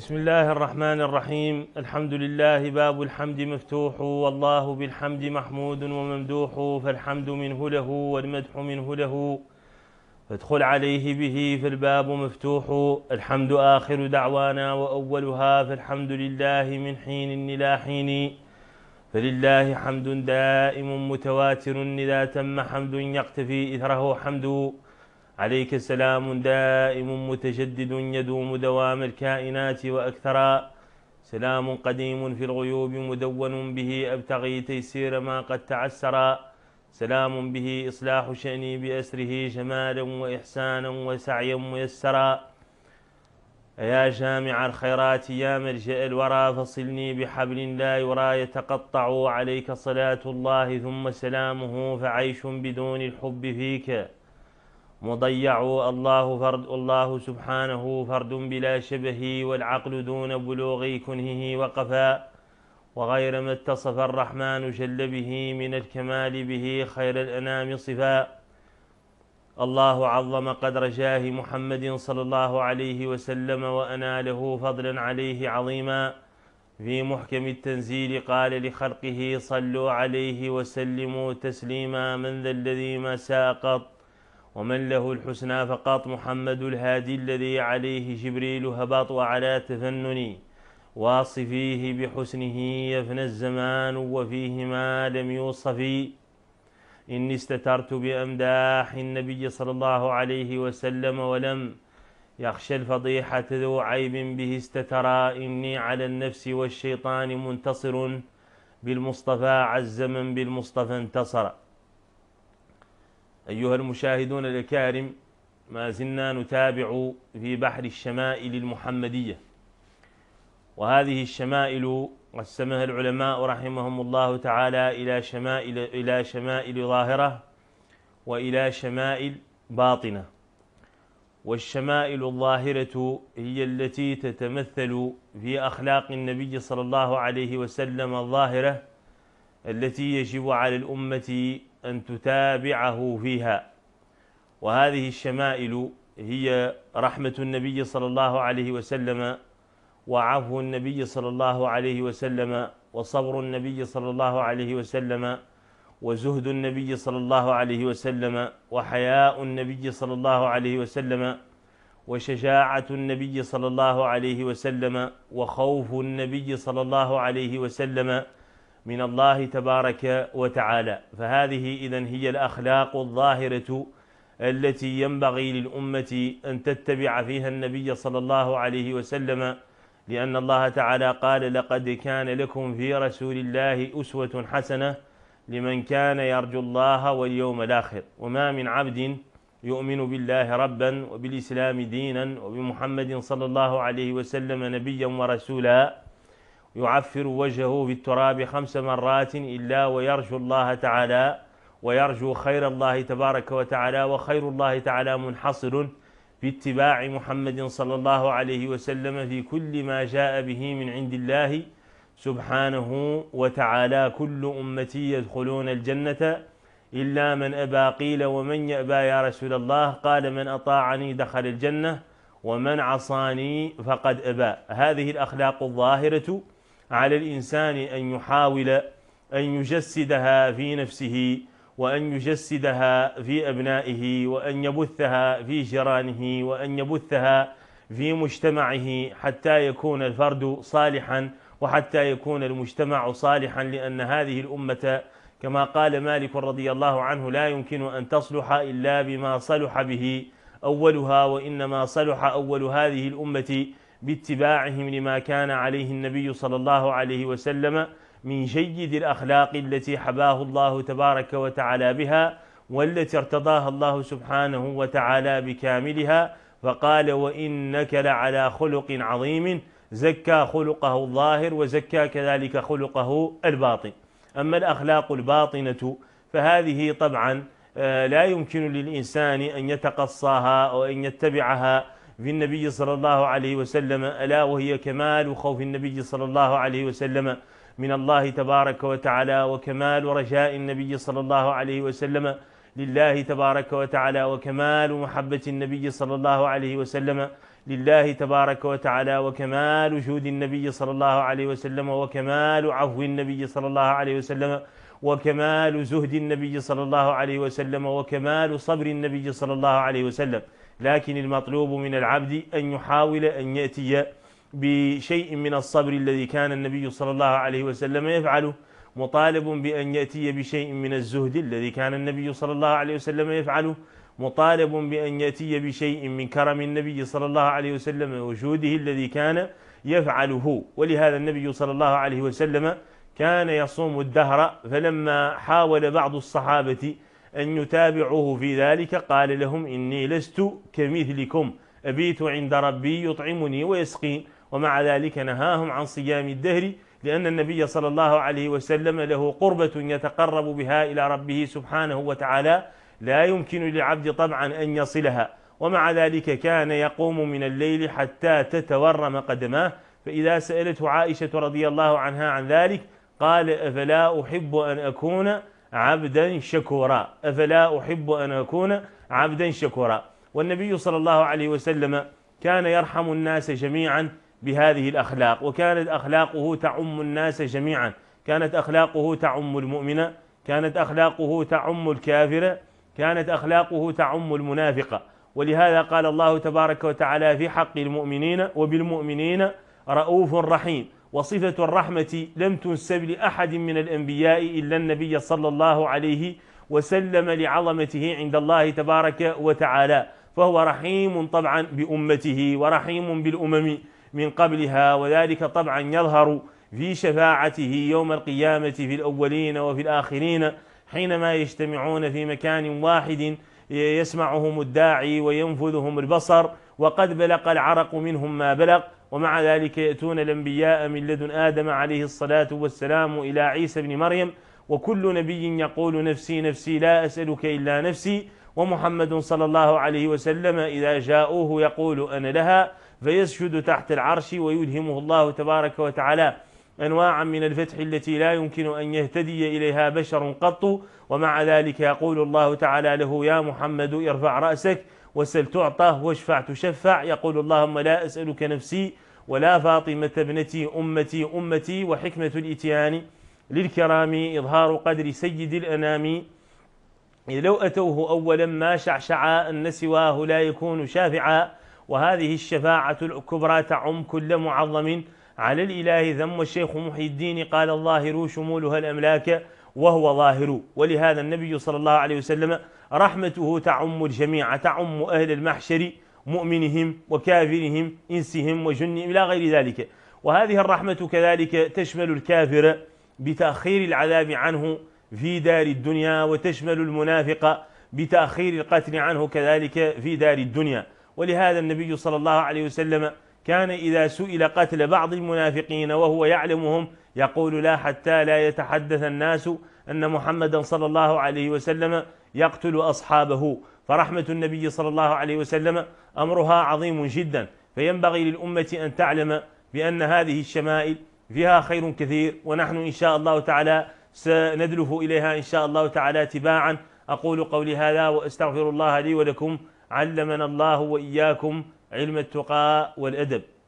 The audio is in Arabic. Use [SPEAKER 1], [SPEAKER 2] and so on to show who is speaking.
[SPEAKER 1] بسم الله الرحمن الرحيم الحمد لله باب الحمد مفتوح والله بالحمد محمود وممدوح فالحمد منه له والمدح منه له فادخل عليه به فالباب مفتوح الحمد آخر دعوانا وأولها فالحمد لله من حين إلى حين فلله حمد دائم متواتر إذا تم حمد يقتفي إثره حمد عليك سلام دائم متجدد يدوم دوام الكائنات وأكثرا سلام قديم في الغيوب مدون به أبتغي تيسير ما قد تعسرا سلام به إصلاح شأني بأسره جمالا وإحسانا وسعيا ميسرا يا جامع الخيرات يا ملجأ الورى فصلني بحبل لا يرى يتقطع عليك صلاة الله ثم سلامه فعيش بدون الحب فيك مضيع الله فرد الله سبحانه فرد بلا شبه والعقل دون بلوغ كنهه وقفا وغير ما اتصف الرحمن جل به من الكمال به خير الأنام صفا الله عظم قدر جاه محمد صلى الله عليه وسلم وأناله فضلا عليه عظيما في محكم التنزيل قال لخلقه صلوا عليه وسلموا تسليما من ذا الذي ما ساقط قط ومن له الحسنى فقط محمد الهادي الذي عليه جبريل هبط وعلى تفنن واصفيه بحسنه يفنى الزمان وفيه ما لم يوصف إني استترت بأمداح النبي صلى الله عليه وسلم ولم يخشى الفضيحة ذو عيب به استترى إني على النفس والشيطان منتصر بالمصطفى عز من بالمصطفى انتصر أيها المشاهدون الكارم ما زلنا نتابع في بحر الشمائل المحمدية وهذه الشمائل قسمها العلماء رحمهم الله تعالى إلى شمائل إلى شمائل ظاهرة وإلى شمائل باطنة والشمائل الظاهرة هي التي تتمثل في أخلاق النبي صلى الله عليه وسلم الظاهرة التي يجب على الأمة أن تتابعه فيها وهذه الشمائل هي رحمة النبي صلى الله عليه وسلم وعفو النبي صلى الله عليه وسلم وصبر النبي صلى الله عليه وسلم وزهد النبي صلى الله عليه وسلم وحياء النبي صلى الله عليه وسلم وشجاعة النبي صلى الله عليه وسلم وخوف النبي صلى الله عليه وسلم من الله تبارك وتعالى فهذه إذا هي الأخلاق الظاهرة التي ينبغي للأمة أن تتبع فيها النبي صلى الله عليه وسلم لأن الله تعالى قال لقد كان لكم في رسول الله أسوة حسنة لمن كان يرجو الله واليوم الآخر وما من عبد يؤمن بالله ربا وبالإسلام دينا وبمحمد صلى الله عليه وسلم نبيا ورسولا يعفر وجهه بالتراب خمس مرات إلا ويرجو الله تعالى ويرجو خير الله تبارك وتعالى وخير الله تعالى منحصر باتباع محمد صلى الله عليه وسلم في كل ما جاء به من عند الله سبحانه وتعالى كل أمتي يدخلون الجنة إلا من أبى قيل ومن يأبى يا رسول الله قال من أطاعني دخل الجنة ومن عصاني فقد أبى هذه الأخلاق الظاهرة على الإنسان أن يحاول أن يجسدها في نفسه وأن يجسدها في أبنائه وأن يبثها في جيرانه وأن يبثها في مجتمعه حتى يكون الفرد صالحا وحتى يكون المجتمع صالحا لأن هذه الأمة كما قال مالك رضي الله عنه لا يمكن أن تصلح إلا بما صلح به أولها وإنما صلح أول هذه الأمة باتباعهم لما كان عليه النبي صلى الله عليه وسلم من جيد الأخلاق التي حباه الله تبارك وتعالى بها والتي ارتضاها الله سبحانه وتعالى بكاملها فقال وإنك لعلى خلق عظيم زكى خلقه الظاهر وزكى كذلك خلقه الباطن أما الأخلاق الباطنة فهذه طبعا آه، لا يمكن للإنسان أن يتقصاها أو أن يتبعها في النبي صلى الله عليه وسلم ألا وهي كمال خوف النبي صلى الله عليه وسلم من الله تبارك وتعالى وكمال رجاء النبي صلى الله عليه وسلم لله تبارك وتعالى وكمال محبة النبي صلى الله عليه وسلم لله تبارك وتعالى وكمال جود النبي صلى الله عليه وسلم وكمال عفو النبي صلى الله عليه وسلم وكمال زهد النبي صلى الله عليه وسلم وكمال صبر النبي صلى الله عليه وسلم لكن المطلوب من العبد أن يحاول أن يأتي بشيء من الصبر الذي كان النبي صلى الله عليه وسلم يفعله مطالب بأن يأتي بشيء من الزهد الذي كان النبي صلى الله عليه وسلم يفعله مطالب بأن يأتي بشيء من كرم النبي صلى الله عليه وسلم وجوده الذي كان يفعله ولهذا النبي صلى الله عليه وسلم كان يصوم الدهر فلما حاول بعض الصحابة أن يتابعوه في ذلك قال لهم إني لست كمثلكم أبيت عند ربي يطعمني ويسقين ومع ذلك نهاهم عن صيام الدهر لأن النبي صلى الله عليه وسلم له قربة يتقرب بها إلى ربه سبحانه وتعالى لا يمكن للعبد طبعا أن يصلها ومع ذلك كان يقوم من الليل حتى تتورم قدماه فإذا سألته عائشة رضي الله عنها عن ذلك قال أفلا أحب أن أكون عبدا شكورا أفلا أحب أن أكون عبدا شكورا والنبي صلى الله عليه وسلم كان يرحم الناس جميعا بهذه الأخلاق وكانت أخلاقه تعم الناس جميعا كانت أخلاقه تعم المؤمن كانت أخلاقه تعم الكافر كانت أخلاقه تعم المنافقة ولهذا قال الله تبارك وتعالى في حق المؤمنين وبالمؤمنين رؤوف رحيم وصفة الرحمة لم تنسب لأحد من الأنبياء إلا النبي صلى الله عليه وسلم لعظمته عند الله تبارك وتعالى فهو رحيم طبعا بأمته ورحيم بالأمم من قبلها وذلك طبعا يظهر في شفاعته يوم القيامة في الأولين وفي الآخرين حينما يجتمعون في مكان واحد يسمعهم الداعي وينفذهم البصر وقد بلق العرق منهم ما بلق ومع ذلك يأتون الأنبياء من لدن آدم عليه الصلاة والسلام إلى عيسى بن مريم وكل نبي يقول نفسي نفسي لا أسألك إلا نفسي ومحمد صلى الله عليه وسلم إذا جاءوه يقول أنا لها فيسجد تحت العرش ويلهمه الله تبارك وتعالى أنواعا من الفتح التي لا يمكن أن يهتدي إليها بشر قط ومع ذلك يقول الله تعالى له يا محمد ارفع رأسك وسل تعطى واشفع تشفع يقول اللهم لا أسألك نفسي ولا فاطمة ابنتي أمتي أمتي وحكمة الإتيان للكرام إظهار قدر سيد الأنام لو أتوه أولا ما شعشعا أن سواه لا يكون شافعا وهذه الشفاعة الكبرى تعم كل معظم على الإله ذم الشيخ محي الدين قال الله شمولها الأملاك وهو ظاهر ولهذا النبي صلى الله عليه وسلم رحمته تعم الجميع تعم أهل المحشر مؤمنهم وكافرهم إنسهم وجنهم إلى غير ذلك وهذه الرحمة كذلك تشمل الكافر بتأخير العذاب عنه في دار الدنيا وتشمل المنافق بتأخير القتل عنه كذلك في دار الدنيا ولهذا النبي صلى الله عليه وسلم كان إذا سئل قتل بعض المنافقين وهو يعلمهم يقول لا حتى لا يتحدث الناس أن محمدا صلى الله عليه وسلم يقتل أصحابه فرحمة النبي صلى الله عليه وسلم أمرها عظيم جدا فينبغي للأمة أن تعلم بأن هذه الشمائل فيها خير كثير ونحن إن شاء الله تعالى سندلف إليها إن شاء الله تعالى تباعا أقول قولي هذا وأستغفر الله لي ولكم علمنا الله وإياكم علم التقاء والأدب